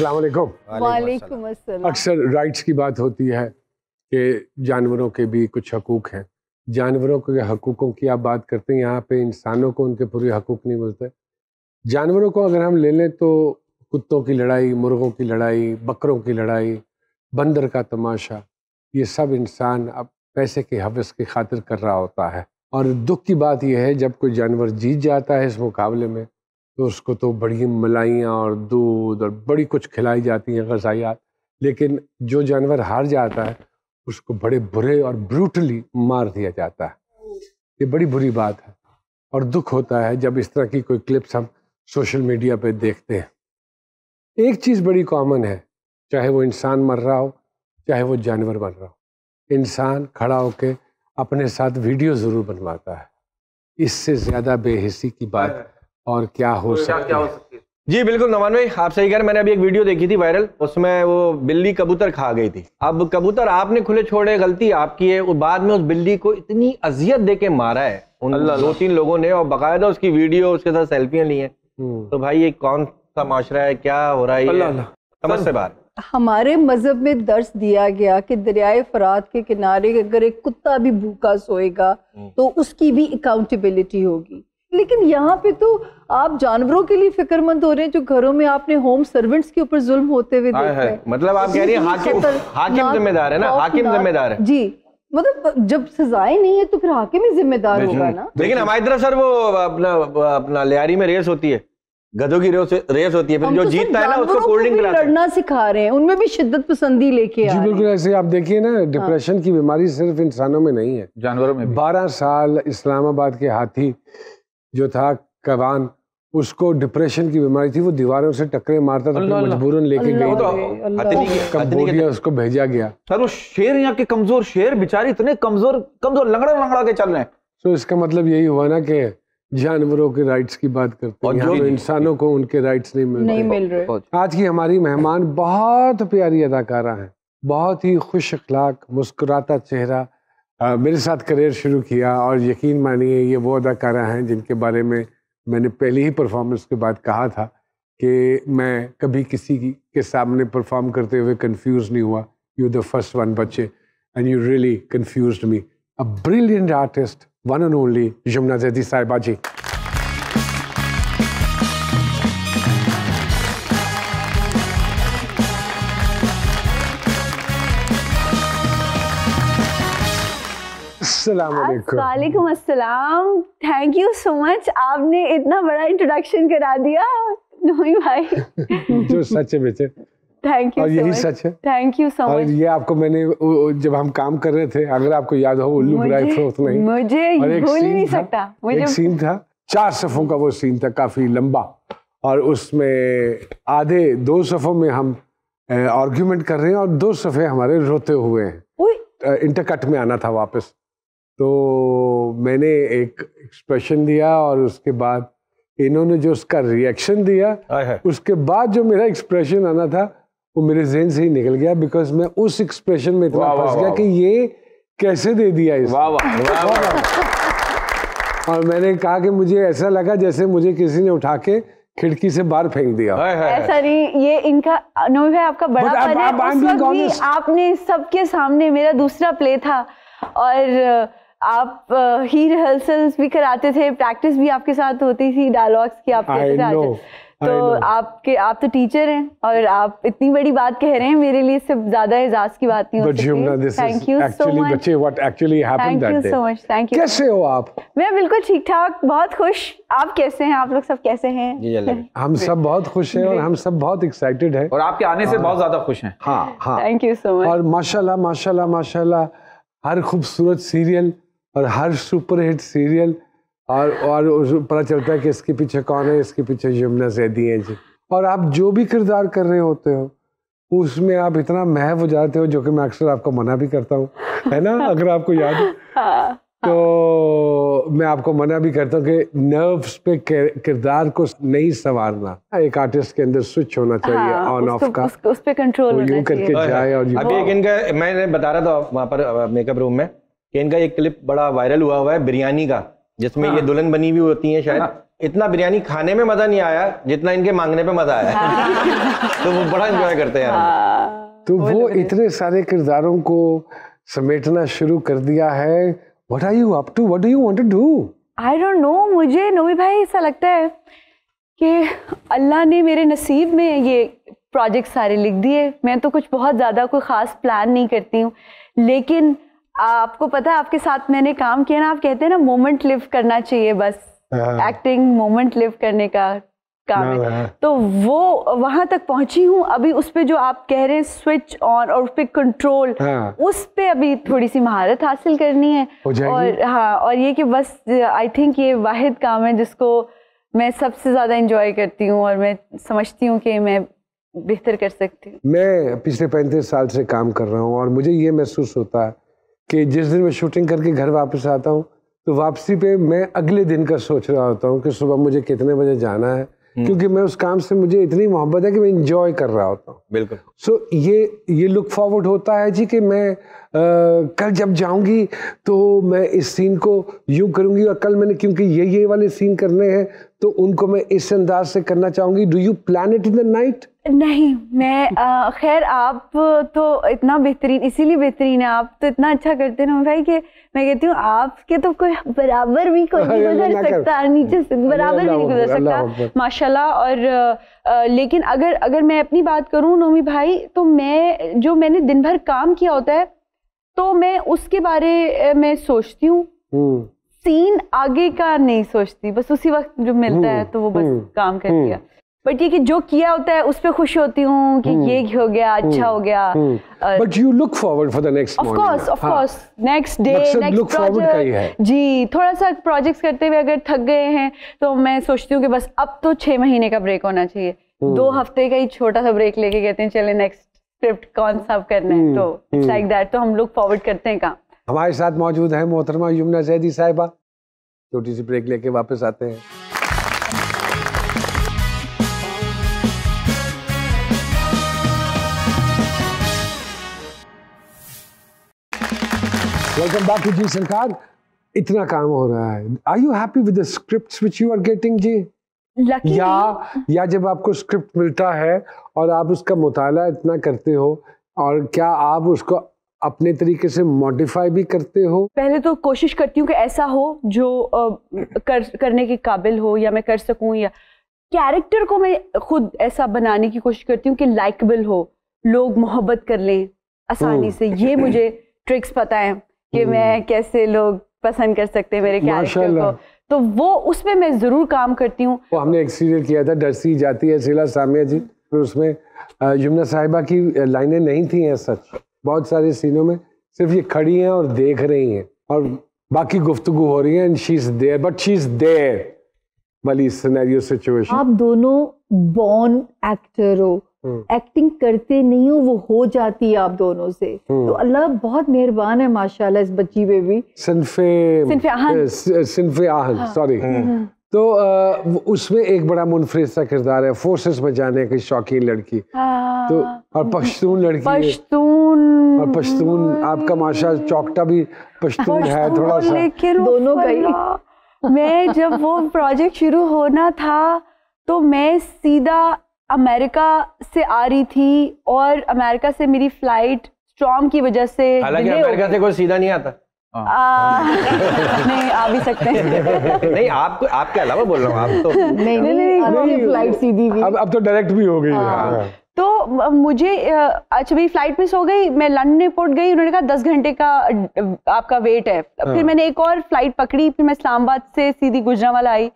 अस्सलाम वालेकुम अक्सर राइट्स की बात होती है कि जानवरों के भी कुछ हकूक हैं जानवरों के हकूक़ों की आप बात करते हैं यहाँ पे इंसानों को उनके पूरे हकूक नहीं मिलते जानवरों को अगर हम ले लें तो कुत्तों की लड़ाई मुर्गों की लड़ाई बकरों की लड़ाई बंदर का तमाशा ये सब इंसान अब पैसे के हवस की खातिर कर रहा होता है और दुख की बात यह है जब कोई जानवर जीत जाता है इस मुकाबले में तो उसको तो बड़ी मलाइयाँ और दूध और बड़ी कुछ खिलाई जाती हैं गजायात लेकिन जो जानवर हार जाता है उसको बड़े बुरे और ब्रूटली मार दिया जाता है ये बड़ी बुरी बात है और दुख होता है जब इस तरह की कोई क्लिप्स हम सोशल मीडिया पर देखते हैं एक चीज़ बड़ी कॉमन है चाहे वो इंसान मर रहा हो चाहे वो जानवर मर रहा हो इंसान खड़ा होकर अपने साथ वीडियो ज़रूर बनवाता है इससे ज़्यादा बेहिसी की बात हाँ। और क्या हो तो सकता क्या, हो सकती है जी बिल्कुल नवानवे आप सही कह रहे मैंने अभी एक वीडियो देखी थी वायरल उसमें वो बिल्ली कबूतर खा गई थी अब कबूतर आपने खुले छोड़े गलती आपकी है और बाद में उस बिल्ली को इतनी अजियत दे के मारा है उन दो तीन लोगों ने और बाकायदा उसकी वीडियो उसके साथ सेल्फियां ली हैं हम्म। तो भाई ये कौन सा माशरा है क्या हो रहा है समझ से बात हमारे मजहब में दर्श दिया गया कि दरियाए फरात के किनारे अगर एक कुत्ता भी भूखा सोएगा हम्म। तो उसकी भी अकाउंटेबिलिटी होगी लेकिन यहाँ पे तो आप जानवरों के लिए फिक्रमंद हो रहे हैं जो घरों में आपने होम सर्वेंट्स के ऊपर जुल्म होते हुए देखा है मतलब आप कह रही हैं हाकिम हाकिम जिम्मेदार है ना हाकिम जिम्मेदार है जी मतलब जब सजाएं नहीं है तो फिर हाकिम ही जिम्मेदार होगा ना लेकिन हमारी तरफ सर वो अपना अपना लियारी में रेस होती है गधों की रेस रेस होती है फिर जो तो जीतता है ना उसको कोल्डिंग कोल्ड हैं लड़ना सिखा रहे हैं उनमें भी शिद्दत पसंदी लेके जी बिल्कुल ऐसे आप देखिए ना डिप्रेशन हाँ। की बीमारी सिर्फ इंसानों में नहीं है जानवरों में बारह साल इस्लामाबाद के हाथी जो था कवान उसको डिप्रेशन की बीमारी थी वो दीवारों से टकरे मारता था मजबूरन लेके गई तो कंबोडिया उसको भेजा गया सर वो शेर यहाँ के कमजोर शेर बेचारे इतने कमजोर कमजोर लंगड़ा लंगड़ा के चल रहे तो इसका मतलब यही हुआ ना कि जानवरों के राइट्स की बात करते हैं जो तो इंसानों को उनके राइट्स नहीं मिल नहीं मिल रहे आज की हमारी मेहमान बहुत प्यारी अदाकारा है बहुत ही खुश अखलाक मुस्कुराता चेहरा मेरे साथ करियर शुरू किया और यकीन मानिए ये वो अदाकारा हैं जिनके बारे में मैंने पहली ही परफॉर्मेंस के बाद कहा था कि मैं कभी किसी के सामने परफॉर्म करते हुए कंफ्यूज नहीं हुआ यू द फर्स्ट वन बच्चे and you really confused me a brilliant artist one and only Yumna Zaidi साहिबा जी वालेकुम अस्सलाम थैंक यू सो मच आपने इतना बड़ा इंट्रोडक्शन करा दिया नोई भाई जो सच है बेचे थैंक यू और यही सच है थैंक यू सो मच ये आपको मैंने जब हम काम कर रहे थे अगर आपको याद हो उल्लू बुराई फरोख्त नहीं मुझे भूल नहीं सकता मुझे एक सीन था चार सफ़ों का वो सीन था काफ़ी लंबा और उसमें आधे दो सफ़ों में हम आर्ग्यूमेंट कर रहे हैं और दो सफ़े हमारे रोते हुए हैं इंटरकट में आना था वापस तो मैंने एक एक्सप्रेशन दिया और उसके बाद इन्होंने जो उसका रिएक्शन दिया उसके बाद जो मेरा एक्सप्रेशन आना था वो मेरे जहन से ही निकल गया बिकॉज मैं उस एक्सप्रेशन में इतना फंस गया कि ये कैसे दे दिया इस वाह वाह और मैंने कहा कि मुझे ऐसा लगा जैसे मुझे किसी ने उठा के खिड़की से बाहर फेंक दिया ऐसा नहीं ये इनका अनुभव है आपका बड़ा आप, आप, आप, आपने सबके सामने मेरा दूसरा प्ले था और आप ही रिहर्सल्स भी कराते थे प्रैक्टिस भी आपके साथ होती थी डायलॉग्स की आपके साथ तो आपके आप तो टीचर हैं और आप इतनी बड़ी बात कह रहे हैं मेरे लिए इससे ज्यादा एजाज की बात नहीं होती थैंक यू सो मच बच्चे what actually happened that thank you so much thank you कैसे हो आप मैं बिल्कुल ठीक ठाक बहुत खुश आप कैसे हैं आप लोग सब कैसे हैं हम सब बहुत खुश हैं और हम सब बहुत एक्साइटेड हैं और आपके आने से हाँ। बहुत ज्यादा खुश हैं हां हां थैंक यू सो मच और माशाल्लाह माशाल्लाह माशाल्लाह हर खूबसूरत सीरियल और हर सुपरहिट सीरियल और और पता चलता है कि इसके पीछे कौन है इसके पीछे यमुना सैदी है जी और आप जो भी किरदार कर रहे होते हो उसमें आप इतना महव हो जाते हो जो कि मैं अक्सर आपको मना भी करता हूँ है ना अगर आपको याद हो हाँ, हाँ। तो मैं आपको मना भी करता हूँ कि नर्व्स पे किरदार को नहीं संवारना एक आर्टिस्ट के अंदर स्विच होना चाहिए ऑन हाँ, ऑफ का उस, उस पे कंट्रोल यूं करके जाए और अभी एक इनका मैंने बता रहा था वहाँ पर मेकअप रूम में कि इनका एक क्लिप बड़ा वायरल हुआ हुआ है बिरयानी का जिसमें हाँ। ये दुल्हन बनी हुई होती है शायद हाँ। इतना बिरयानी खाने में मजा नहीं आया जितना इनके मांगने पे मजा आया हाँ। तो वो बड़ा इंजॉय करते हैं हाँ। तो वो इतने सारे किरदारों को समेटना शुरू कर दिया है what are you up to what do you want to do I don't know मुझे नोवी भाई ऐसा लगता है कि अल्लाह ने मेरे नसीब में ये प्रोजेक्ट सारे लिख दिए मैं तो कुछ बहुत ज़्यादा कोई ख़ास प्लान नहीं करती हूँ लेकिन आपको पता है आपके साथ मैंने काम किया ना आप कहते हैं ना मोमेंट लिव करना चाहिए बस एक्टिंग मोमेंट लिव करने का काम है हाँ। तो वो वहां तक पहुंची हूँ अभी उस पर जो आप कह रहे हैं स्विच ऑन और हाँ। उस पर कंट्रोल उस पर अभी थोड़ी सी महारत हासिल करनी है और हाँ और ये कि बस आई थिंक ये वाहिद काम है जिसको मैं सबसे ज़्यादा इंजॉय करती हूँ और मैं समझती हूँ कि मैं बेहतर कर सकती हूँ मैं पिछले पैंतीस साल से काम कर रहा हूँ और मुझे ये महसूस होता है कि जिस दिन मैं शूटिंग करके घर वापस आता हूँ तो वापसी पे मैं अगले दिन का सोच रहा होता हूँ कि सुबह मुझे कितने बजे जाना है हम्म। क्योंकि मैं उस काम से मुझे इतनी मोहब्बत है कि मैं इंजॉय कर रहा होता हूँ बिल्कुल सो so, ये ये लुक फॉरवर्ड होता है जी कि मैं आ, कल जब जाऊंगी तो मैं इस सीन को यूं करूंगी और कल मैंने क्योंकि ये ये वाले सीन करने हैं तो उनको मैं इस अंदाज से करना चाहूंगी do you plan it in the night नहीं मैं खैर आप तो इतना बेहतरीन इसीलिए बेहतरीन है आप तो इतना अच्छा करते ना भाई कि मैं कहती हूँ आपके तो कोई बराबर भी कोई नहीं गुजर सकता नीचे से बराबर भी नहीं गुजर सकता माशाल्लाह और आ, लेकिन अगर अगर मैं अपनी बात करूँ नोमी भाई तो मैं जो मैंने दिन भर काम किया होता है तो मैं उसके बारे में सोचती हूँ हम्म। सीन आगे का नहीं सोचती बस उसी वक्त जो मिलता है हम्म, तो वो बस हम्म, काम कर दिया बट ये कि जो किया होता है उस पर खुश होती हूँ कि hmm. ये हो गया अच्छा hmm. हो गया but you look forward for the next of course of course next day next project जी थोड़ा सा प्रोजेक्ट्स करते हुए अगर थक गए हैं तो मैं सोचती हूँ कि बस अब तो छह महीने का ब्रेक होना चाहिए hmm. दो हफ्ते का ही छोटा सा ब्रेक लेके कहते हैं चले नेक्स्ट स्क्रिप्ट कौन सा करना है तो लाइक दैट तो हम लुक फॉरवर्ड करते हैं काम हमारे साथ मौजूद है मोहतरमा यमुना जैदी साहिबा छोटी सी ब्रेक लेके वापस आते हैं वेलकम बैक टू जी सरकार इतना काम हो रहा है are you happy with the scripts which you are getting जी लकी या या जब आपको स्क्रिप्ट मिलता है और आप उसका मुताला इतना करते हो और क्या आप उसको अपने तरीके से मॉडिफाई भी करते हो पहले तो कोशिश करती हूँ कि ऐसा हो जो आ, कर करने के काबिल हो या मैं कर सकूँ या कैरेक्टर को मैं खुद ऐसा बनाने की कोशिश करती हूँ कि लाइकबल हो लोग मोहब्बत कर लें आसानी hmm. से ये मुझे ट्रिक्स पता है कि मैं हम्म। कैसे लोग पसंद कर सकते हैं मेरे कैरेक्टर को तो वो उसमें मैं जरूर काम करती हूँ वो हमने एक सीरियल किया था डरसी जाती है शिला सामिया जी फिर उसमें यमुना साहिबा की लाइनें नहीं थी हैं सच बहुत सारे सीनों में सिर्फ ये खड़ी हैं और देख रही हैं और बाकी गुफ्तगु हो रही है and she is there but she is there वाली सिनेरियो सिचुएशन आप दोनों बॉर्न एक्टर हो एक्टिंग हम्म। करते नहीं हो वो हो जाती है आप दोनों से हम्म। तो अल्लाह बहुत मेहरबान है माशाल्लाह इस बच्ची पे भी सिंफे आहन सॉरी तो उसमें एक बड़ा मुनफरिद सा किरदार है फोर्सेस में जाने की शौकीन लड़की हाँ। तो और पश्तून लड़की पश्तून और पश्तून आपका माशा चौकटा भी पश्तून है थोड़ा सा दोनों का मैं जब वो प्रोजेक्ट शुरू होना था तो मैं सीधा अमेरिका से आ रही थी और अमेरिका से मेरी फ्लाइट स्ट्रॉम की वजह से हालांकि अमेरिका से कोई सीधा नहीं आता हाँ। आ, नहीं आ भी सकते हैं नहीं आपके अलावा बोल रहा हूँ आप तो नहीं नहीं नहीं, नहीं फ्लाइट सीधी भी अब अब तो डायरेक्ट भी हो गई हाँ। हाँ। तो मुझे अच्छा मेरी फ्लाइट मिस हो गई मैं लंडन एयरपोर्ट गई उन्होंने कहा दस घंटे का आपका वेट है फिर मैंने एक और फ्लाइट पकड़ी फिर मैं इस्लामाबाद से सीधी वाला आई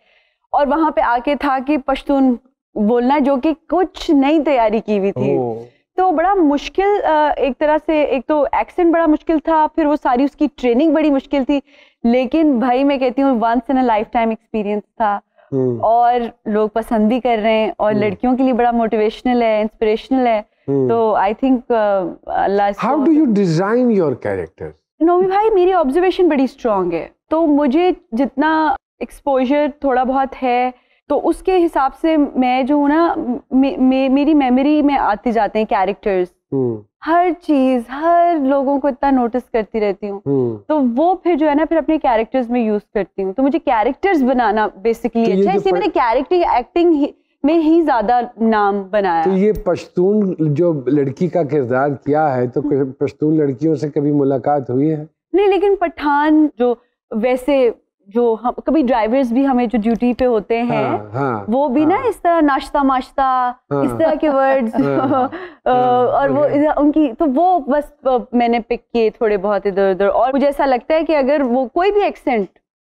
और वहां पे आके था कि पश्तून बोलना जो कि कुछ नई तैयारी की हुई थी तो बड़ा मुश्किल एक तरह से एक तो एक्सेंट बड़ा मुश्किल था फिर वो सारी उसकी ट्रेनिंग बड़ी मुश्किल थी लेकिन भाई मैं कहती हूँ once in a lifetime experience था हम्म। और लोग पसंद भी कर रहे हैं और हम्म। लड़कियों के लिए बड़ा मोटिवेशनल है इंस्पिरेशनल है हम्म। तो आई थिंक अल्लाह how do you design your character नोवी भाई मेरी ऑब्जर्वेशन बड़ी स्ट्रांग है तो मुझे जितना एक्सपोजर थोड़ा बहुत है तो उसके हिसाब से मैं जो हूँ ना मे, मे, मेरी मेमोरी में आते जाते हैं कैरेक्टर्स हम्म। हर चीज हर लोगों को इतना नोटिस करती रहती हूँ हम्म। तो वो फिर जो है ना फिर अपने कैरेक्टर्स में यूज करती हूँ तो मुझे कैरेक्टर्स बनाना बेसिकली तो अच्छा इसलिए मैंने कैरेक्टर एक्टिंग में ही ज्यादा नाम बनाया तो ये पश्तून जो लड़की का किरदार किया है तो हम्म। पश्तून लड़कियों से कभी मुलाकात हुई है नहीं लेकिन पठान जो वैसे जो हम कभी ड्राइवर्स भी हमें जो ड्यूटी पे होते हैं हाँ, हाँ, वो भी हाँ, ना इस तरह नाश्ता माश्ता हाँ, इस तरह हाँ। के वर्ड्स हाँ, हाँ।, हाँ, और वो उनकी तो वो बस मैंने पिक किए थोड़े बहुत इधर उधर और मुझे ऐसा लगता है कि अगर वो कोई भी एक्सेंट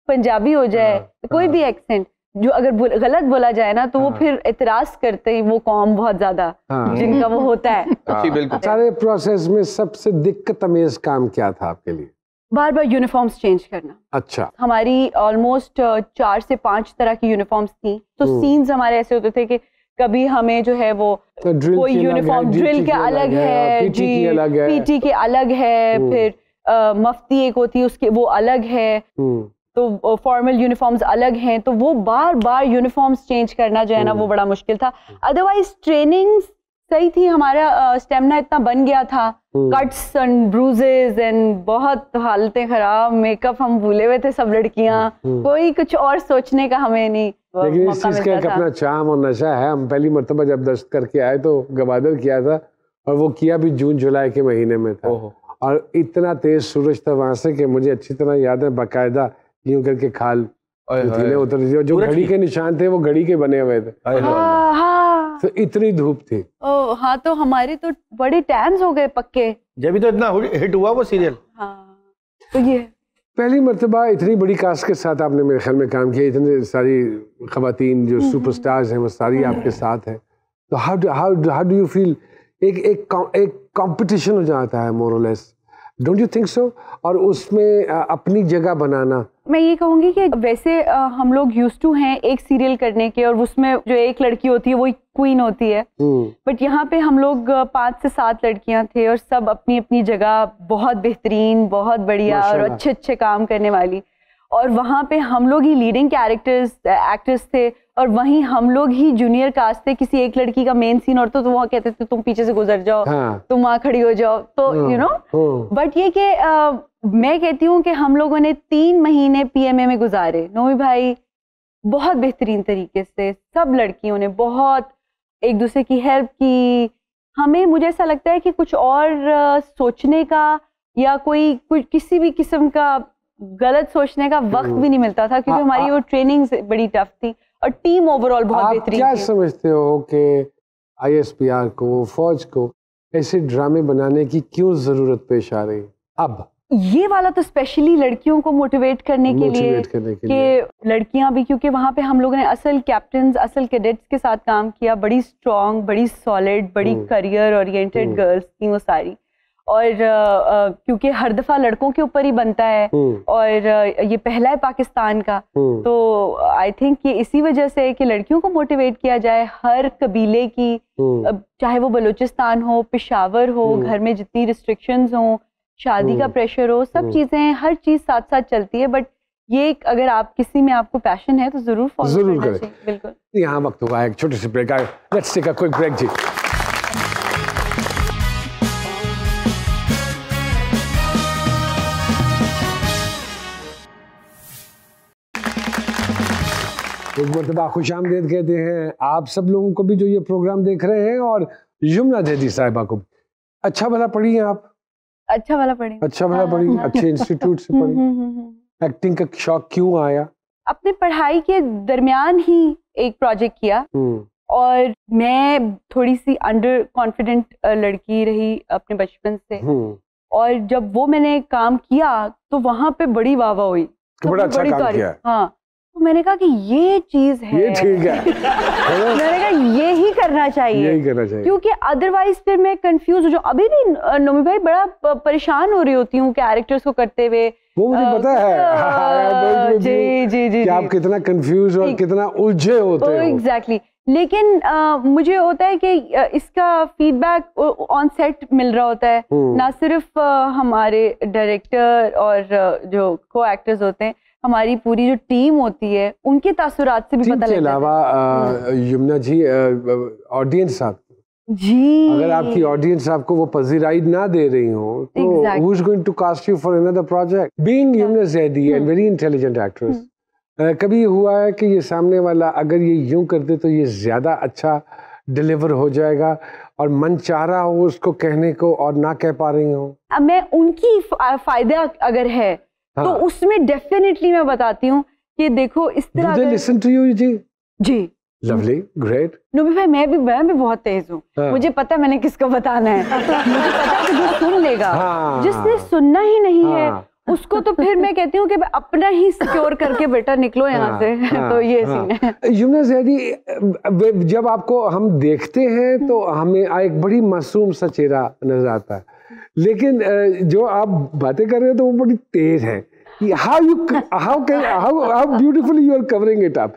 पंजाबी हो जाए हाँ, कोई हाँ। भी एक्सेंट जो अगर बुल, गलत बोला जाए ना तो हाँ। वो फिर इतराज करते हैं वो कौम बहुत ज्यादा जिनका वो होता है सारे प्रोसेस में सबसे दिक्कत अमेज काम क्या था आपके लिए बार बार यूनिफॉर्म्स चेंज करना अच्छा हमारी ऑलमोस्ट uh, चार से पांच तरह की यूनिफॉर्म्स थी तो सीन्स हम्म। हमारे ऐसे होते थे कि कभी हमें जो है वो तो कोई यूनिफॉर्म ड्रिल के अलग है जी पीटी के अलग है फिर मफ्ती एक होती है उसके वो अलग है हम्म। तो फॉर्मल यूनिफॉर्म्स अलग हैं तो वो बार बार यूनिफॉर्म्स चेंज करना जो है ना हम्म। वो बड़ा मुश्किल था अदरवाइज ट्रेनिंग्स सही थी हमारा स्टेमिना इतना बन गया था कट्स एंड ब्रूजेज एंड बहुत हालतें खराब मेकअप हम भूले हुए थे सब लड़कियां हम्म। कोई कुछ और सोचने का हमें नहीं लेकिन इस चीज का अपना चाम और नशा है हम पहली मरतबा जब दस्त करके आए तो गवादर किया था और वो किया भी जून जुलाई के महीने में था और इतना तेज सूरज था वहां से कि मुझे अच्छी तरह याद है बाकायदा यूं करके खाल उतर जो घड़ी के निशान थे वो घड़ी के बने हुए थे हाँ तो इतनी धूप थी ओ हाँ तो हमारी तो बड़ी टैंस हो गए पक्के जब तो इतना हिट हुआ वो सीरियल हाँ, तो ये पहली मरतबा इतनी बड़ी कास्ट के साथ आपने मेरे ख्याल में काम किया इतने सारी खातन जो सुपरस्टार्स हम्म। हैं वो सारी हम्म। आपके साथ हैं तो how how how do you feel एक एक एक कंपटीशन हो जाता है मोरलेस डोंट यू थिंक सो और उसमें अपनी जगह बनाना मैं ये कहूँगी कि वैसे हम लोग यूज टू हैं एक सीरियल करने के और उसमें जो एक लड़की होती है वो एक क्वीन होती है बट हम्म। यहाँ पे हम लोग पाँच से सात लड़कियाँ थे और सब अपनी अपनी जगह बहुत बेहतरीन बहुत बढ़िया और अच्छे अच्छे काम करने वाली और वहाँ पे हम लोग ही लीडिंग कैरेक्टर्स एक्टर्स थे और वहीं हम लोग ही जूनियर कास्ट थे किसी एक लड़की का मेन सीन और तो, तो वहाँ कहते थे तुम पीछे से गुजर जाओ हाँ। तुम वहाँ खड़ी हो जाओ तो यू नो बट ये कि uh, मैं कहती हूँ कि हम लोगों ने तीन महीने पीएमए में गुजारे नोवी भाई बहुत बेहतरीन तरीके से सब लड़कियों ने बहुत एक दूसरे की हेल्प की हमें मुझे ऐसा लगता है कि कुछ और uh, सोचने का या कोई कुछ किसी भी किस्म का गलत सोचने का वक्त भी नहीं मिलता था क्योंकि आ, हमारी आ, वो ट्रेनिंग बड़ी टफ थी और टीम ओवरऑल बहुत बेहतरीन क्या समझते हो कि आईएसपीआर को फौज को ऐसे ड्रामे बनाने की क्यों जरूरत पेश आ रही अब ये वाला तो स्पेशली लड़कियों को मोटिवेट करने के लिए कि लड़कियां भी क्योंकि वहां पे हम लोगों ने असल कैप्टन असल कैडेट्स के साथ काम किया बड़ी स्ट्रांग बड़ी सॉलिड बड़ी करियर ओरिएंटेड गर्ल्स थी वो सारी और क्योंकि हर दफा लड़कों के ऊपर ही बनता है हम्म। और ये पहला है पाकिस्तान का हम्म। तो आई थिंक ये इसी वजह से कि लड़कियों को मोटिवेट किया जाए हर कबीले की हम्म। चाहे वो बलूचिस्तान हो पिशावर हो घर में जितनी रिस्ट्रिक्शंस हो शादी का प्रेशर हो सब चीजें हर चीज साथ साथ चलती है बट ये एक अगर आप किसी में आपको पैशन है तो जरूर फॉलो जरूर करें बिल्कुल यहाँ वक्त हुआ है एक छोटे से break let's take a quick break जी एक मरतबा खुश आमदेद कहते हैं आप सब लोगों को भी जो ये प्रोग्राम देख रहे हैं और यमुना देदी साहिबा को अच्छा भला पढ़ी हैं आप अच्छा भला पढ़ी अच्छा भला पढ़ी हाँ। अच्छे इंस्टीट्यूट से हम्म, पढ़ी एक्टिंग हम्म, हम्म। का शौक क्यों आया अपने पढ़ाई के दरमियान ही एक प्रोजेक्ट किया और मैं थोड़ी सी अंडर कॉन्फिडेंट लड़की रही अपने बचपन से और जब वो मैंने काम किया तो वहां पे बड़ी वाह वाह हुई तो बड़ा तो अच्छा काम किया हाँ तो मैंने कहा कि ये चीज है ये ठीक है हाँ। मैंने कहा ये ही करना चाहिए ही करना चाहिए क्योंकि अदरवाइज फिर मैं कंफ्यूज जो अभी भी नोमी भाई बड़ा परेशान हो रही होती हूँ कैरेक्टर्स को करते हुए वो मुझे पता है हाँ, तो जी जी जी आप कितना कंफ्यूज और कितना उलझे होते हो एग्जैक्टली लेकिन आ, मुझे होता है कि इसका फीडबैक ऑन सेट मिल रहा होता है हम्म। ना सिर्फ आ, हमारे डायरेक्टर और जो को एक्टर्स होते हैं हमारी पूरी जो टीम होती है उनके तासुरात से भी पता लगता है अलावा यमुना जी ऑडियंस आप जी अगर आपकी ऑडियंस आपको वो पजीराइड ना दे रही हो तो who is going to cast you for another project being Yumna Zaidi and very intelligent actress कभी हुआ है कि ये सामने वाला अगर ये यूं कर दे तो ये ज़्यादा अच्छा डिलीवर हो जाएगा और मन चाह रहा हो उसको कहने को और ना कह पा रही हो मैं उनकी फायदा अगर है हाँ. तो उसमें डेफिनेटली मैं बताती हूँ कि देखो इस तरह दे लिसन टू यू जी जी लवली ग्रेट नोबी भाई मैं भी मैं भी बहुत तेज हूँ हाँ. मुझे पता मैंने किसको बताना है मुझे पता है कि जो सुन लेगा हाँ. जिसने सुनना ही नहीं हाँ. है उसको तो फिर मैं कहती हूँ कि अपना ही सिक्योर करके बेटा निकलो यहाँ हाँ। से हाँ। तो ये सीन हाँ। है यमुना जैदी जब आपको हम देखते हैं तो हमें एक बड़ी मासूम सा चेहरा नजर आता है लेकिन जो आप बातें कर रहे हो तो वो बड़ी तेज है how you how can how how beautiful you are covering it आप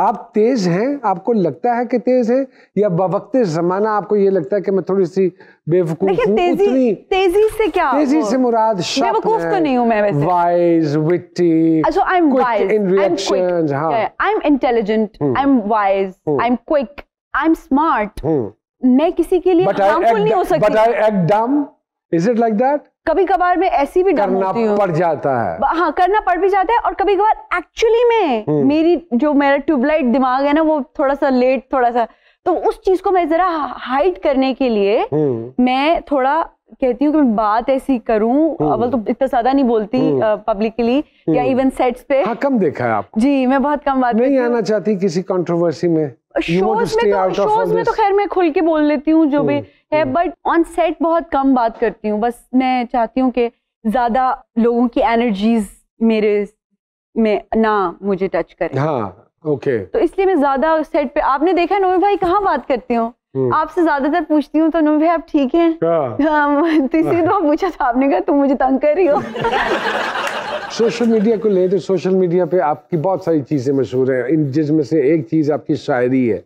आप तेज हैं आपको लगता है कि तेज है या बवक्ते जमाना आपको ये लगता है कि मैं थोड़ी सी बेवकूफ हूँ तेजी, तेजी से क्या तेजी से मुराद बेवकूफ तो नहीं हूँ मैं वैसे wise witty so I am wise in reactions हां I am intelligent I am wise I am quick I am smart मैं किसी के लिए हार्मफुल नहीं हो सकती but I act dumb is it like that कभी कभार में ऐसी भी करना पड़ जाता है हाँ करना पड़ भी जाता है और कभी कभार एक्चुअली में हम्म। मेरी जो मेरा ट्यूबलाइट दिमाग है ना वो थोड़ा सा लेट थोड़ा सा तो उस चीज को मैं जरा हाइड करने के लिए हम्म। मैं थोड़ा कहती हूँ कि मैं बात ऐसी करूं हम्म। अवल तो इतना ज्यादा नहीं बोलती पब्लिकली या इवन सेट्स पे हाँ, कम देखा है आप जी मैं बहुत कम बात नहीं आना चाहती किसी कंट्रोवर्सी में शोज तो में तो, में तो खैर मैं खुल के बोल लेती हूँ जो भी है बट ऑन सेट बहुत कम बात करती हूँ बस मैं चाहती हूँ कि ज़्यादा लोगों की एनर्जीज मेरे में ना मुझे टच करें हाँ ओके तो इसलिए मैं ज़्यादा सेट पे आपने देखा नोमी भाई कहाँ बात करती हूँ हम्म। आपसे ज्यादातर पूछती हूँ तो नूर भाई आप ठीक हैं हाँ। हाँ, तीसरी हाँ। दफा पूछा था आपने कहा तुम मुझे तंग कर रही हो सोशल मीडिया को ले तो सोशल मीडिया पे आपकी बहुत सारी चीज़ें मशहूर हैं इन जिसमें से एक चीज़ आपकी शायरी है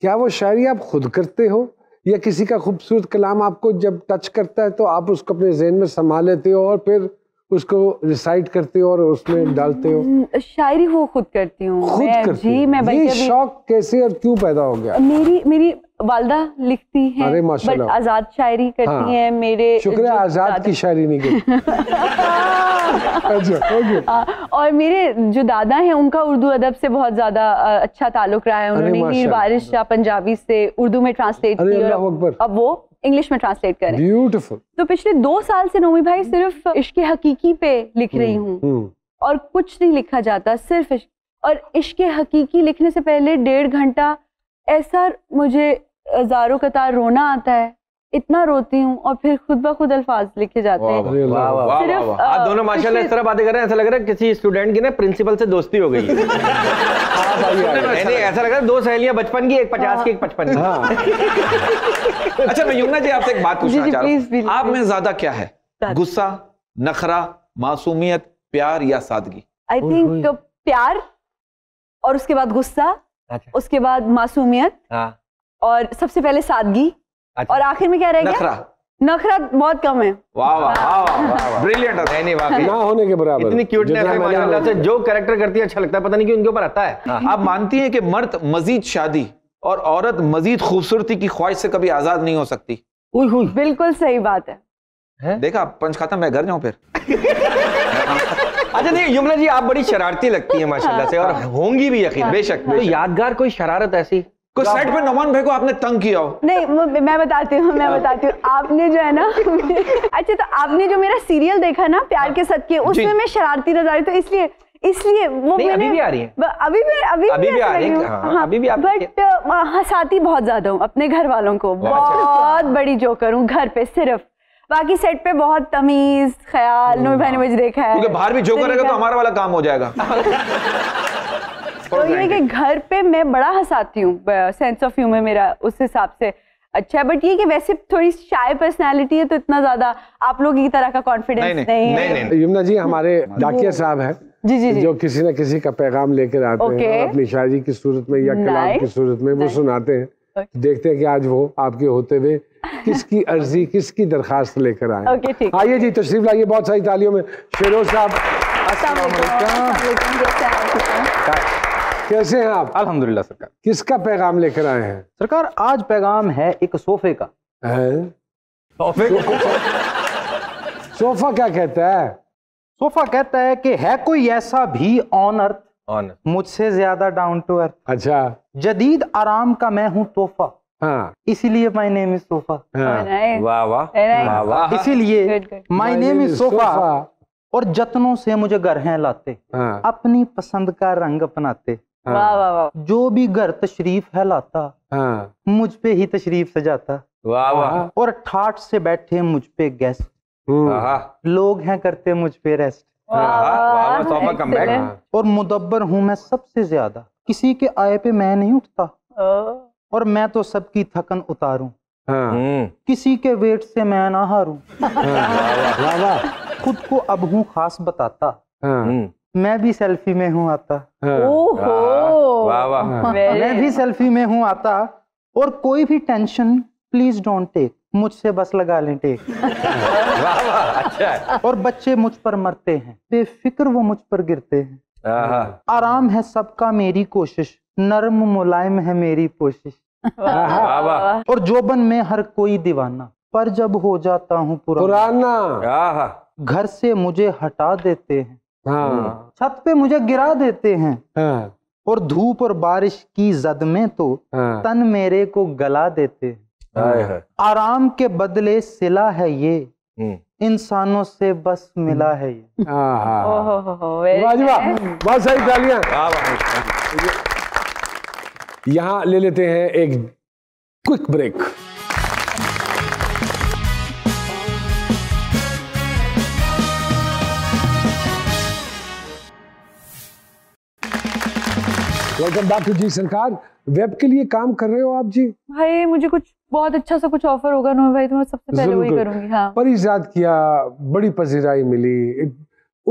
क्या वो शायरी आप खुद करते हो या किसी का खूबसूरत कलाम आपको जब टच करता है तो आप उसको अपने जहन में संभाल लेते हो और फिर उसको रिसाइट करते हो और उसमें हाँ, डालते हो शायरी वो खुद करती हूँ जी मैं ये शौक कैसे और क्यों पैदा हो गया मेरी मेरी वालदा लिखती हैं अरे बट आजाद शायरी हाँ। करती हाँ, हैं मेरे शुक्र आजाद की शायरी नहीं करती अच्छा ओके हाँ, और मेरे जो दादा हैं उनका उर्दू अदब से बहुत ज्यादा अच्छा ताल्लुक रहा है उन्होंने बारिश शाह पंजाबी से उर्दू में ट्रांसलेट किया अब वो इंग्लिश में ट्रांसलेट करें ब्यूटीफुल तो पिछले दो साल से नोमी भाई सिर्फ इश्क हकीकी पे लिख हम्म, रही हूँ हम्म। और कुछ नहीं लिखा जाता सिर्फ इश्क और इश्क हकीकी लिखने से पहले डेढ़ घंटा ऐसा मुझे हजारों कतार रोना आता है इतना रोती हूँ और फिर खुद ब खुद अल्फाज लिखे जाते हैं आप दोनों माशाल्लाह इस तरह बातें कर रहे हैं ऐसा लग रहा है किसी स्टूडेंट की ना प्रिंसिपल से दोस्ती हो गई ऐसा लग रहा है दो सहेलियां बचपन की एक पचास की एक पचपन की हाँ। अच्छा मैं युमना जी आपसे एक बात पूछना चाह रहा हूँ आप में ज्यादा क्या है गुस्सा नखरा मासूमियत प्यार या सादगी आई थिंक प्यार और उसके बाद गुस्सा अच्छा। उसके बाद मासूमियत हाँ। और सबसे पहले सादगी अच्छा। और आखिर में क्या रहेगा नखरा नखरा बहुत कम है वाह वाह वाह ब्रिलियंट है नहीं वाकई ना होने के बराबर इतनी क्यूटनेस है माशाल्लाह से जो कैरेक्टर करती है अच्छा लगता है पता नहीं क्यों इनके ऊपर आता है हाँ। आप मानती हैं कि मर्द मजीद शादी और औरत मजीद खूबसूरती की ख्वाहिश से कभी आजाद नहीं हो सकती हुई हुई बिल्कुल सही बात है, है? देखा पंच खाता मैं घर जाऊं फिर अच्छा देखिए यमुना जी आप बड़ी शरारती लगती है माशाल्लाह से और हाँ। होंगी भी यकीन हाँ। बेशक तो यादगार कोई शरारत ऐसी कोई सेट पे नमन भाई को आपने तंग किया हो नहीं मैं बताती हूँ मैं हाँ। बताती हूँ आपने जो है ना अच्छा तो आपने जो मेरा सीरियल देखा ना प्यार हाँ। के सद के उसमें मैं शरारती नजर आई तो इसलिए इसलिए वो नहीं, अभी भी आ रही है अभी भी अभी, अभी भी, भी आ रही हूँ हाँ, हाँ, अभी भी बट हंसाती हाँ, बहुत ज्यादा हूँ अपने घर वालों को अच्छा, अच्छा। बहुत बड़ी जोकर हूँ घर पे सिर्फ बाकी सेट पे बहुत तमीज ख्याल नूर भाई ने मुझे देखा है क्योंकि बाहर भी जोकर रहेगा तो हमारा वाला काम हो जाएगा तो ये कि घर पे मैं बड़ा हंसाती हूँ सेंस ऑफ ह्यूमर मेरा उस हिसाब से अच्छा है बट ये कि वैसे थोड़ी शाय पर्सनालिटी है तो इतना ज्यादा आप लोग की तरह का कॉन्फिडेंस नहीं, नहीं, नहीं, नहीं, नहीं। यमुना जी हमारे डाकिया साहब है जी जी जो किसी न किसी का पैगाम लेकर आते हैं अपनी शायरी की सूरत में या कलाम की सूरत में वो सुनाते हैं देखते हैं कि आज वो आपके होते हुए किसकी अर्जी किसकी दरखास्त लेकर आए आइए जी तशरीफ लाइए बहुत सारी तालियों में शेरोज साहब कैसे हैं आप अल्हम्दुलिल्लाह सरकार किसका पैगाम लेकर आए हैं सरकार आज पैगाम है एक सोफे का है? सोफे सोफा क्या कहता है सोफा कहता है कि है कोई ऐसा भी ऑन अर्थ ऑन मुझसे ज्यादा डाउन टू अर्थ अच्छा जदीद आराम का मैं हूँ तोहफा हाँ। इसीलिए माय नेम इज सोफा वाह वाह वाह इसीलिए माय नेम इज सोफा और जतनों से मुझे घर हैं लाते हाँ। अपनी पसंद का रंग अपनाते हाँ। जो भी घर तशरीफ है लाता हाँ। मुझ पे ही तशरीफ सजाता वाह वाह और ठाट से बैठे मुझ पे गेस्ट हम्म। लोग हैं करते मुझ पे रेस्ट हाँ। और मुदब्बर हूँ मैं सबसे ज्यादा किसी के आय पे मैं नहीं उठता और मैं तो सबकी थकन उतारू हाँ। हम्म। किसी के वेट से मैं ना हारू खुद को अब हूँ खास बताता हम्म। मैं भी सेल्फी में हूँ आता हाँ। हाँ। मैं भी सेल्फी में हूँ आता और कोई भी टेंशन प्लीज डोंट टेक मुझसे बस लगा लें टेक अच्छा है और बच्चे मुझ पर मरते हैं बेफिक्र वो मुझ पर गिरते हैं आराम है सबका मेरी कोशिश नरम मुलायम है मेरी कोशिश और जोबन में हर कोई दीवाना पर जब हो जाता हूँ पुराना घर से मुझे हटा देते हैं हाँ।, हाँ छत पे मुझे गिरा देते हैं हाँ और धूप और बारिश की जद में तो हाँ। तन मेरे को गला देते हैं आराम के बदले सिला है ये हम्म। इंसानों से बस मिला है ये बहुत सारी गालियां यहाँ ले लेते हैं एक quick break welcome back to जी सरकार वेब के लिए काम कर रहे हो आप जी भाई मुझे कुछ बहुत अच्छा सा कुछ ऑफर होगा नोए भाई तो मैं सबसे पहले वही करूंगी हां पर इजाद किया बड़ी पजीराई मिली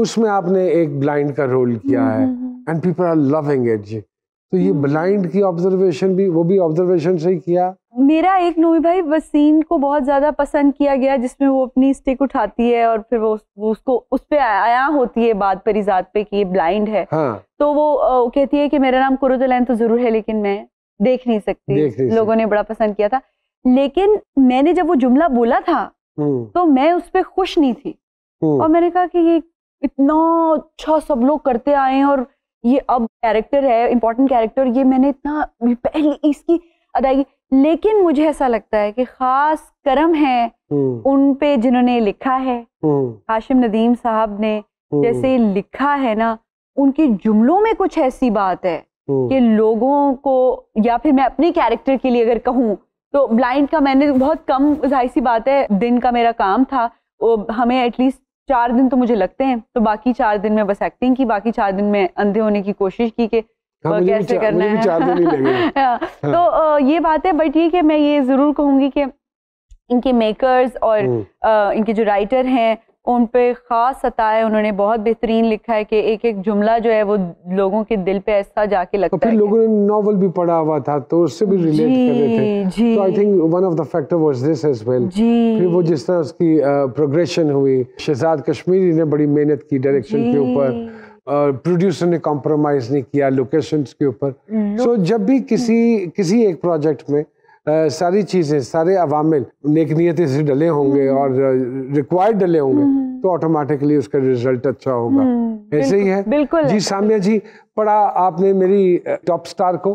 उसमें आपने एक ब्लाइंड का रोल किया हम्म, है and people are loving it जी तो ये ब्लाइंड हम्म। की ऑब्जर्वेशन भी वो भी ऑब्जर्वेशन से ही किया मेरा एक नोवी भाई वसीन को बहुत ज्यादा पसंद किया गया जिसमें वो अपनी स्टिक उठाती है और फिर वो, वो उसको उस पे आया होती है बात परिजात पे कि ये ब्लाइंड है हाँ। तो वो आ, कहती है कि मेरा नाम कुरुदलैन तो जरूर है लेकिन मैं देख नहीं सकती देख नहीं लोगों ने बड़ा पसंद किया था लेकिन मैंने जब वो जुमला बोला था हम्म। तो मैं उस पर खुश नहीं थी हम्म। और मैंने कहा कि ये इतना अच्छा सब लोग करते आए और ये अब कैरेक्टर है इम्पोर्टेंट कैरेक्टर ये मैंने इतना पहले इसकी अदायगी लेकिन मुझे ऐसा लगता है कि खास करम है हम्म। उन पे जिन्होंने लिखा है हम्म। हाशिम नदीम साहब ने हम्म। जैसे लिखा है ना उनके जुमलों में कुछ ऐसी बात है कि लोगों को या फिर मैं अपने कैरेक्टर के लिए अगर कहूँ तो ब्लाइंड का मैंने बहुत कम जाहिर सी बात है दिन का मेरा काम था हमें एटलीस्ट चार दिन तो मुझे लगते हैं तो बाकी चार दिन में बस एक्टिंग की बाकी चार दिन में अंधे होने की कोशिश की कि हाँ, कैसे करना है हाँ, हाँ। तो ये बात है बट ये कि मैं ये जरूर कहूंगी कि इनके मेकर्स और हम्म। इनके जो राइटर हैं उन पे ख़ास सताए उन्होंने बहुत बेहतरीन लिखा है कि एक एक जुमला जो है वो लोगों के दिल पे ऐसा जाके लगता फिर है लोगों ने नॉवल भी पढ़ा हुआ था तो उससे भी रिलेट कर रहे थे जी, तो I think one of the factor was this as well फिर वो जिस तरह उसकी प्रोग्रेशन हुई शहजाद कश्मीरी ने बड़ी मेहनत की डायरेक्शन के ऊपर और प्रोड्यूसर ने कॉम्प्रोमाइज़ नहीं किया लोकेशंस के ऊपर सो so, जब भी किसी किसी एक प्रोजेक्ट में सारी चीज़ें सारे अवामिल नेक नीयती से डले होंगे हम्म। और रिक्वायर्ड डले होंगे हम्म। तो ऑटोमेटिकली उसका रिजल्ट अच्छा होगा हम्म। ऐसे ही है बिल्कुल जी सामिया जी पढ़ा आपने मेरी टॉप स्टार को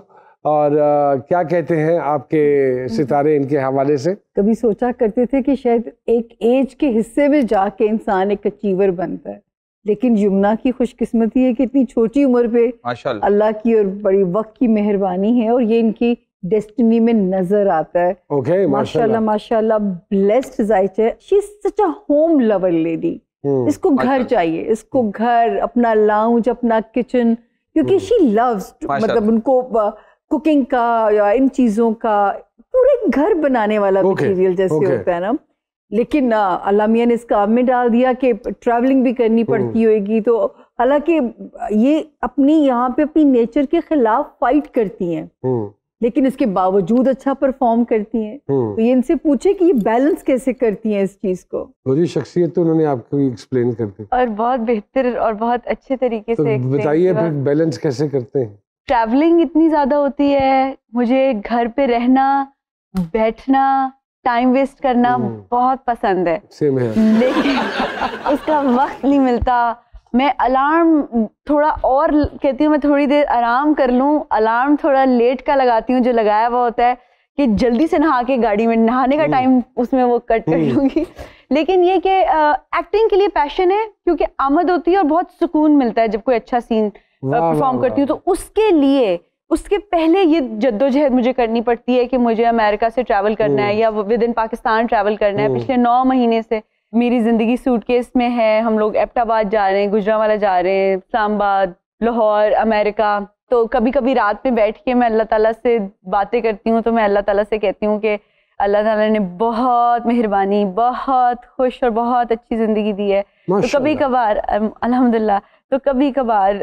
और आ, क्या कहते हैं आपके सितारे इनके हवाले से कभी सोचा करते थे कि शायद एक एज के हिस्से में जाके इंसान एक अचीवर बनता है लेकिन यमुना की खुशकिस्मती है कि इतनी छोटी उम्र पे अल्लाह की और बड़ी वक्त की मेहरबानी है और ये इनकी डेस्टिनी में नजर आता है ओके माशाल्लाह माशाल्लाह ब्लेस्ड जायचे she is such a home lover lady इसको घर चाहिए इसको घर अपना लाउंज अपना किचन क्योंकि hmm। शी लव्स मतलब उनको कुकिंग का या इन चीजों का पूरे घर बनाने वाला मटीरियल okay, जैसे okay. होता है ना लेकिन अल्लाह ने इस काम में डाल दिया कि ट्रैवलिंग भी करनी hmm। पड़ती होगी तो हालांकि ये अपनी यहाँ पे अपनी नेचर के खिलाफ फाइट करती हैं hmm। लेकिन इसके बावजूद अच्छा परफॉर्म करती हैं हम्म। तो ये इनसे पूछे कि ये बैलेंस कैसे करती हैं इस चीज को पूरी तो शख्सियत तो उन्होंने आपको एक्सप्लेन कर दी और बहुत बेहतर और बहुत अच्छे तरीके तो से बताइए फिर बैलेंस कैसे करते हैं ट्रैवलिंग इतनी ज्यादा होती है मुझे घर पे रहना बैठना टाइम वेस्ट करना हम्म। बहुत पसंद है, है। लेकिन उसका वक्त नहीं मिलता मैं अलार्म थोड़ा और कहती हूँ मैं थोड़ी देर आराम कर लूँ अलार्म थोड़ा लेट का लगाती हूँ जो लगाया हुआ होता है कि जल्दी से नहा के गाड़ी में नहाने का टाइम हम्म। उसमें वो कट कर हम्म। लूँगी लेकिन ये कि एक्टिंग के लिए पैशन है क्योंकि आमद होती है और बहुत सुकून मिलता है जब कोई अच्छा सीन परफॉर्म करती हूँ तो उसके लिए उसके पहले ये जद्दोजहद मुझे करनी पड़ती है कि मुझे अमेरिका से ट्रैवल करना है हम्म। या विद इन पाकिस्तान ट्रैवल करना है पिछले नौ महीने से मेरी ज़िंदगी सूटकेस में है हम लोग एपटाबाद जा रहे हैं गुजरावाला जा रहे हैं इस्लामाबाद लाहौर अमेरिका तो कभी कभी रात में बैठ के मैं अल्लाह ताला से बातें करती हूँ तो मैं अल्लाह ताला से कहती हूँ कि अल्लाह ताला ने बहुत मेहरबानी बहुत खुश और बहुत अच्छी ज़िंदगी दी है तो कभी कभार अलहमदिल्ला तो कभी कभार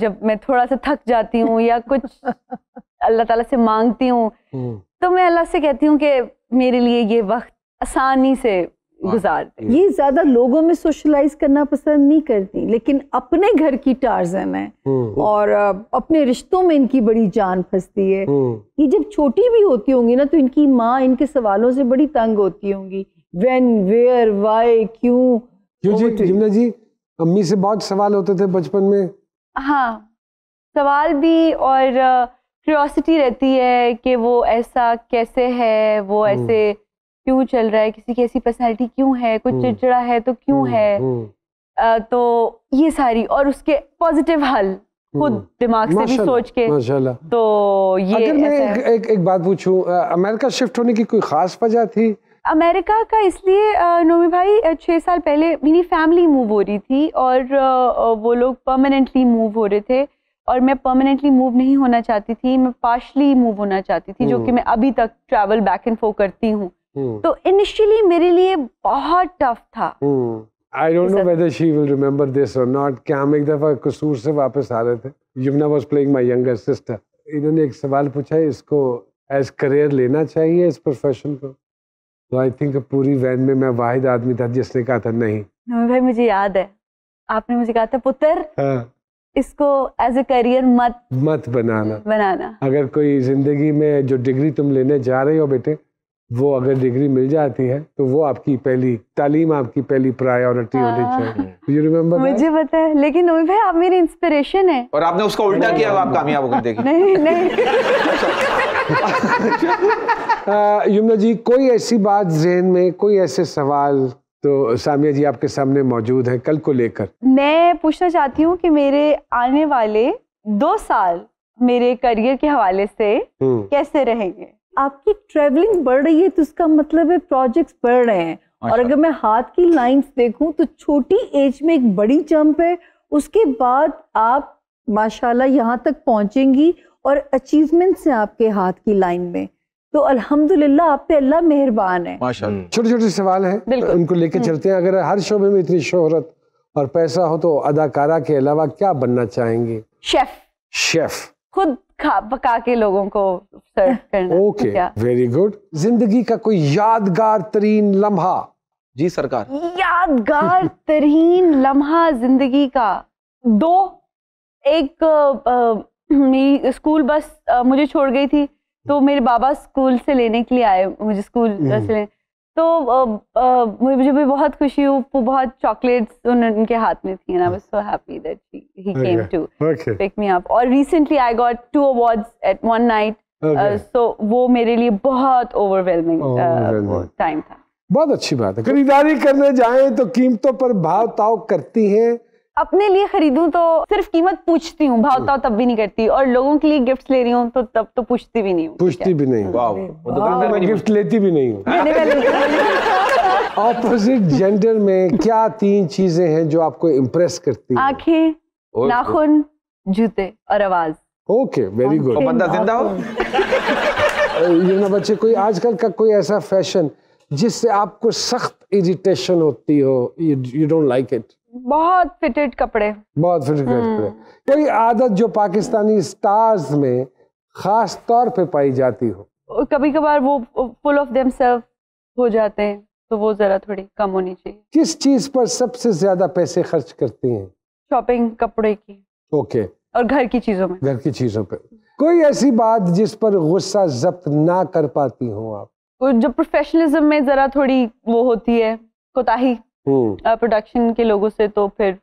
जब मैं थोड़ा सा थक जाती हूँ या कुछ अल्लाह ताला से मांगती हूँ हम्म। तो मैं अल्लाह से कहती हूँ कि मेरे लिए ये वक्त आसानी से हाँ, गुजारते ये ज्यादा लोगों में सोशलाइज करना पसंद नहीं करती लेकिन अपने घर की टार्जन है हम्म। और अपने रिश्तों में इनकी बड़ी जान फंसती है ये हम्म। जब छोटी भी होती होंगी ना तो इनकी माँ इनके सवालों से बड़ी तंग होती होंगी वेन वेयर वाई क्यों जी जिमना जी अम्मी से बहुत सवाल होते थे बचपन में हाँ सवाल भी और क्यूरोसिटी रहती है कि वो ऐसा कैसे है वो हम्म। ऐसे क्यों चल रहा है किसी की ऐसी पर्सनैलिटी क्यों है कुछ हम्म। चिड़चिड़ा है तो क्यों हम्म, है आ, हम्म। तो ये सारी और उसके पॉजिटिव हल खुद दिमाग से भी सोच के तो ये अगर मैं एक, एक, एक बात पूछूं अमेरिका शिफ्ट होने की कोई खास वजह थी अमेरिका का इसलिए नोमी भाई छः साल पहले मेरी फैमिली मूव हो रही थी और वो लोग परमानेंटली मूव हो रहे थे और मैं परमानेंटली मूव नहीं होना चाहती थी मैं पार्शली मूव होना चाहती थी जो कि मैं अभी तक ट्रैवल बैक एंड फो करती हूँ Hmm. तो इनिशियली मेरे लिए बहुत टफ था आई don't know whether she will remember this और नॉट क्या हम एक दफ़ा कसूर से वापस आ रहे थे Yamuna was playing my younger sister इन्होंने एक सवाल पूछा है इसको एज करियर लेना चाहिए इस प्रोफेशन को तो आई थिंक पूरी वैन में मैं वाहिद आदमी था जिसने कहा था नहीं हाँ भाई मुझे याद है आपने मुझे कहा था पुत्र हाँ। इसको एज ए करियर मत मत बनाना बनाना अगर कोई जिंदगी में जो डिग्री तुम लेने जा रहे हो बेटे वो अगर डिग्री मिल जाती है तो वो आपकी पहली तालीम आपकी पहली प्रायोरिटी होनी हाँ। चाहिए यू रिमेम्बर मुझे पता है लेकिन नवी भाई आप मेरी इंस्पिरेशन है और आपने उसका उल्टा किया आप कामयाब होकर देखिए नहीं नहीं यमुना जी कोई ऐसी बात जहन में कोई ऐसे सवाल तो सामिया जी आपके सामने मौजूद है कल को लेकर मैं पूछना चाहती हूँ कि मेरे आने वाले दो साल मेरे करियर के हवाले से हम्म। कैसे रहेंगे आपकी ट्रेवलिंग बढ़ रही है तो इसका मतलब है प्रोजेक्ट्स बढ़ रहे हैं और अच्छा। अगर मैं हाथ की लाइंस देखूं तो छोटी एज में एक बड़ी जंप है उसके बाद आप माशाल्लाह यहाँ तक पहुँचेंगी और अचीवमेंट्स हैं आपके हाथ की लाइन में तो अल्हम्दुलिल्लाह आप पे अल्लाह मेहरबान है माशाल्लाह हम्म। छोटे छोटे सवाल हैं उनको लेके हम्म। चलते हैं अगर हर शोबे में इतनी शोहरत और पैसा हो तो अदाकारा के अलावा क्या बनना चाहेंगे शेफ शेफ खुद खा पका के लोगों को सर्व करना तो ओके वेरी गुड जिंदगी का कोई यादगार तरीन लम्हा जी सरकार यादगार तरीन लम्हा जिंदगी का दो एक मेरी स्कूल बस आ, मुझे छोड़ गई थी तो हम्म। मेरे बाबा स्कूल से लेने के लिए आए मुझे स्कूल हम्म। से लेने तो मुझे भी बहुत खुशी हुई बहुत चॉकलेट्स उनके हाथ में थी I was so happy that he came to pick me up और recently I got two awards at one night so वो मेरे लिए बहुत ओवरवेलमिंग टाइम uh, था बहुत अच्छी बात है खरीदारी करने जाएं तो कीमतों पर भाव ताव करती हैं अपने लिए खरीदूं तो सिर्फ कीमत पूछती हूँ भाव तब भी नहीं करती और लोगों के लिए गिफ्ट ले रही हूँ तो तब तो पूछती भी नहीं पूछती भी नहीं गिफ्ट तो लेती भी नहीं हूँ ऑपोजिट जेंडर में क्या तीन चीजें हैं जो आपको इम्प्रेस करती आखे आंखें नाखून जूते और आवाज ओके वेरी गुड तो बंदा जिंदा हो ये ना बच्चे कोई आजकल का कोई ऐसा फैशन जिससे आपको सख्त इरिटेशन होती हो यू डोंट लाइक इट बहुत फिटेड कपड़े बहुत फिटेड हम्म। कपड़े क्योंकि आदत जो पाकिस्तानी स्टार्स में खास तौर पे पाई जाती हो कभी कभार वो फुल ऑफ देम हो जाते हैं तो वो जरा थोड़ी कम होनी चाहिए किस चीज पर सबसे ज्यादा पैसे खर्च करती हैं शॉपिंग कपड़े की ओके okay. और घर की चीजों में घर की चीजों पे कोई ऐसी बात जिस पर गुस्सा जब्त ना कर पाती हो आप जो प्रोफेशनलिज्म में जरा थोड़ी वो होती है कोताही प्रोडक्शन हम्म। के लोगों से तो फिर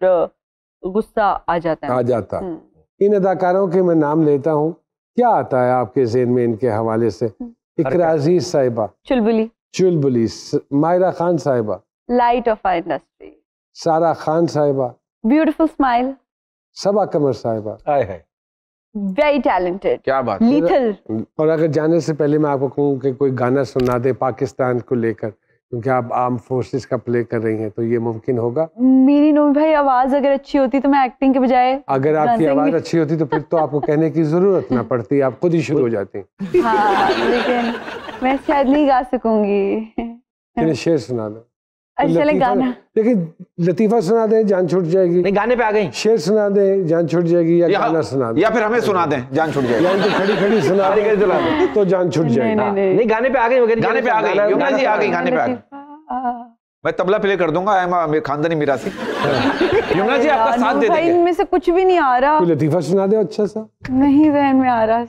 गुस्सा आ जाता है आ जाता हम्म। इन अदाकारों के मैं नाम लेता हूँ क्या आता है आपके जेन में इनके हवाले से हम्म। इकराजी साहिबा चुलबुली चुलबुली मायरा खान साहिबा लाइट ऑफ आर इंडस्ट्री सारा खान साहिबा ब्यूटीफुल स्माइल सबा कमर साहिबा आए हैं वेरी टैलेंटेड क्या बात लीथल और अगर जाने से पहले मैं आपको कहूँ कि कोई गाना सुना दे पाकिस्तान को लेकर क्योंकि आप आर्म फोर्सेस का प्ले कर रही हैं तो ये मुमकिन होगा मेरी नोमी भाई आवाज अगर अच्छी होती तो मैं एक्टिंग के बजाय अगर आपकी आवाज अच्छी होती तो फिर तो आपको कहने की जरूरत ना पड़ती आप खुद ही शुरू हो जाती हाँ, लेकिन मैं शायद नहीं गा सकूंगी शेर सुना दो तो लेकिन लतीफा सुना दें जान छूट जाएगी नहीं गाने पे आ गई शेर सुना दें जान छूट जाएगी या, या गाना सुना दें या फिर हमें सुना दें जान छूट जाएगी या तो खड़ी खड़ी सुना दें तो जान छूट जाएगी नहीं नहीं, गाने पे आ गई गाने पे आ गई योगा जी आ गई गाने पे आ गई मैं तबला प्ले कर दूंगा आई एम खानदानी मीरा से यमुना जी आपका साथ दे देंगे इनमें से कुछ भी नहीं आ रहा कोई लतीफा सुना दे अच्छा सा नहीं जहन में आ रहा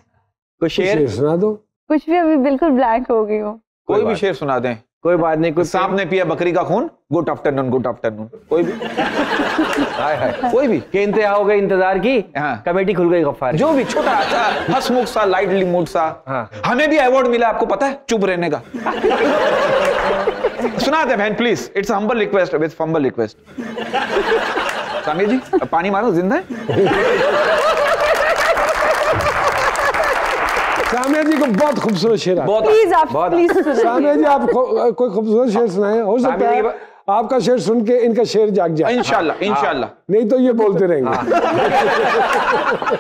कोई शेर सुना दो कुछ भी अभी बिल्कुल ब्लैंक हो गई हो कोई भी शेर सुना दें कोई बात नहीं कोई सांप ने पिया बकरी का खून गुड आफ्टरनून गुड आफ्टरनून कोई भी हाय हाय कोई भी के इंतजार हो गए इंतजार की हाँ। कमेटी खुल गई गफ्फार जो भी छोटा अच्छा हसमुख सा लाइटली मूड सा हाँ। हमें भी अवार्ड मिला आपको पता है चुप रहने का सुना दे बहन please it's humble request with humble request Swami ji पानी मारो जिंदा है सामिया जी को बहुत खूबसूरत शेर प्लीज आप प्लीज सामिया जी आप कोई खूबसूरत शेर सुनाए हो सकता है आपका शेर सुन के इनका शेर जाग जाए इनशाला इनशाला नहीं तो ये बोलते रहेंगे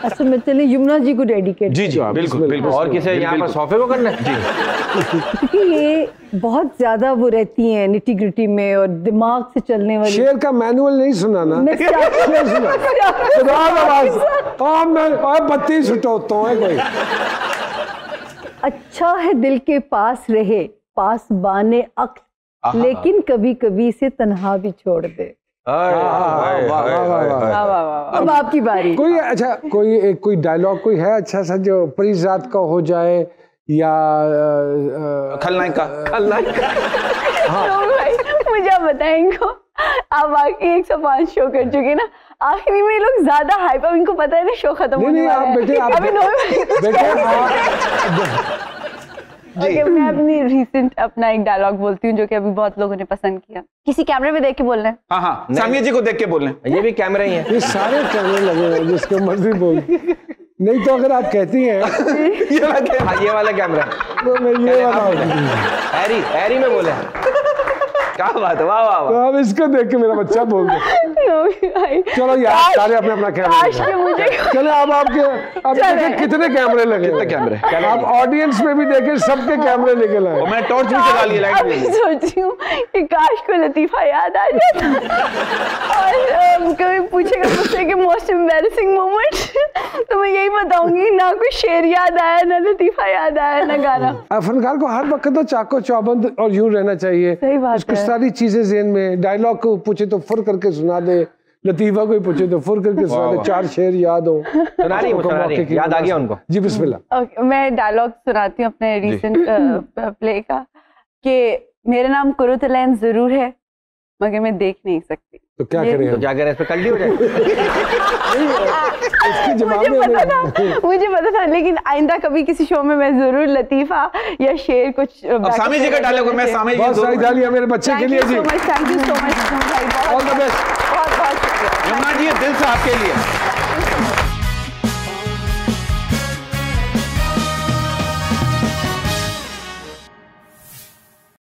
असल में चले यमुना जी को डेडिकेट जी जी बिल्कुल बिल्कुल और किसे यहाँ पर सोफे को करना है क्योंकि ये बहुत ज्यादा वो रहती हैं निटी ग्रिटी में और दिमाग से चलने वाली शेर का मैनुअल नहीं सुनाना शेर सुना आवाज बत्ती सुटोता है कोई अच्छा है दिल के पास रहे पास बाने अक लेकिन कभी कभी इसे तनहा भी छोड़ दे अब आपकी बारी कोई अच्छा कोई एक कोई डायलॉग कोई है अच्छा सा जो प्लीज रात का हो जाए या खलनायक का खलनायक हाँ तो मुझे बताएंगे आप बाकी एक सौ पांच शो कर चुके ना आखिरी में लोग ज्यादा हाइप अब इनको पता है ना शो खत्म होने वाला है बेटे आप अभी तो मैं अपनी रीसेंट अपना एक डायलॉग बोलती हूँ जो कि अभी बहुत लोगों ने पसंद किया किसी कैमरे में देख के बोलना है हाँ हाँ सामिया जी को देख के बोलना है ये भी कैमरे ही है ये सारे कैमरे लगे हैं जिसके मर्जी बोल नहीं तो अगर आप कहती हैं हाँ, ये वाला ये वाला कैमरा तो मैं ये वाला हैरी हैरी में बोले क्या बात है वाह वाह तो अब इसको देख के मेरा बच्चा बोल गया चलो यार सारे अपने अपना कैमरा चलो अब आपके अब देखे कितने कैमरे लगे कितने कैमरे आप ऑडियंस में भी देखे सबके कैमरे लेके लगे मैं टॉर्च भी चला लिया लाइट सोच रही हूँ कि काश को लतीफा याद आ जाए और कभी पूछेगा मुझसे कि मोस्ट एम्बेसिंग मोमेंट तो मैं यही बताऊंगी ना कोई शेर याद आया ना लतीफा याद आया ना गाना फनकार को हर वक्त तो चाको चौबंद और यूं रहना चाहिए सही बात है सारी चीजें जेन में डायलॉग को पूछे तो फुर करके सुना दे लतीफा को पूछे तो फुर करके सुना दे चार शेर याद हो सुना रही सुना रही याद आ गया उनको जी बिस्मिल्लाह ओके मैं डायलॉग सुनाती हूँ अपने रीसेंट प्ले का कि मेरा नाम कुरुतलैन जरूर है मगर मैं देख नहीं सकती तो क्या करें तो जाकर करें इस पे कल्डी हो जाए मुझे पता था मुझे पता था लेकिन आइंदा कभी किसी शो में मैं जरूर लतीफा या शेर कुछ अब सामी जी का डायलॉग मैं सामी जी बहुत सारी डाली मेरे बच्चे के लिए जी thank you so much all the best बहुत बहुत शुक्रिया जी दिल से आपके लिए